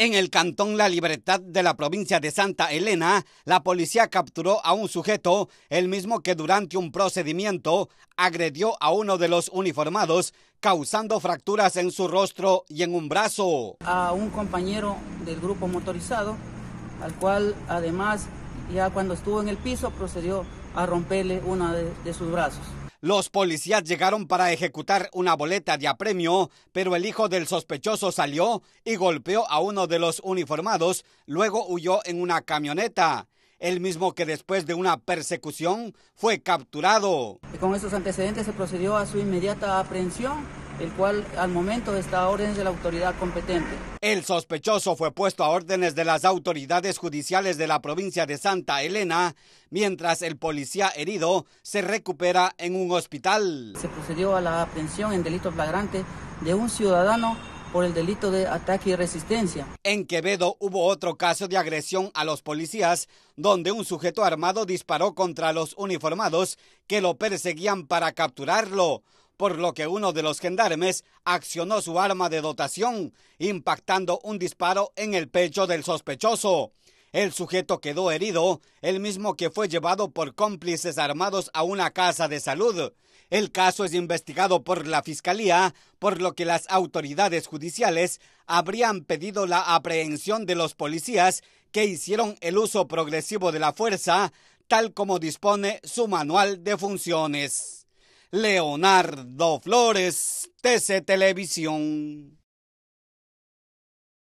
En el cantón La Libertad de la provincia de Santa Elena, la policía capturó a un sujeto, el mismo que durante un procedimiento agredió a uno de los uniformados, causando fracturas en su rostro y en un brazo. A un compañero del grupo motorizado, al cual además ya cuando estuvo en el piso procedió a romperle uno de, de sus brazos. Los policías llegaron para ejecutar una boleta de apremio, pero el hijo del sospechoso salió y golpeó a uno de los uniformados, luego huyó en una camioneta. El mismo que después de una persecución fue capturado. Con estos antecedentes se procedió a su inmediata aprehensión el cual al momento está a órdenes de la autoridad competente. El sospechoso fue puesto a órdenes de las autoridades judiciales de la provincia de Santa Elena, mientras el policía herido se recupera en un hospital. Se procedió a la aprehensión en delito flagrante de un ciudadano por el delito de ataque y resistencia. En Quevedo hubo otro caso de agresión a los policías, donde un sujeto armado disparó contra los uniformados que lo perseguían para capturarlo por lo que uno de los gendarmes accionó su arma de dotación, impactando un disparo en el pecho del sospechoso. El sujeto quedó herido, el mismo que fue llevado por cómplices armados a una casa de salud. El caso es investigado por la Fiscalía, por lo que las autoridades judiciales habrían pedido la aprehensión de los policías que hicieron el uso progresivo de la fuerza, tal como dispone su manual de funciones. Leonardo Flores, TC Televisión.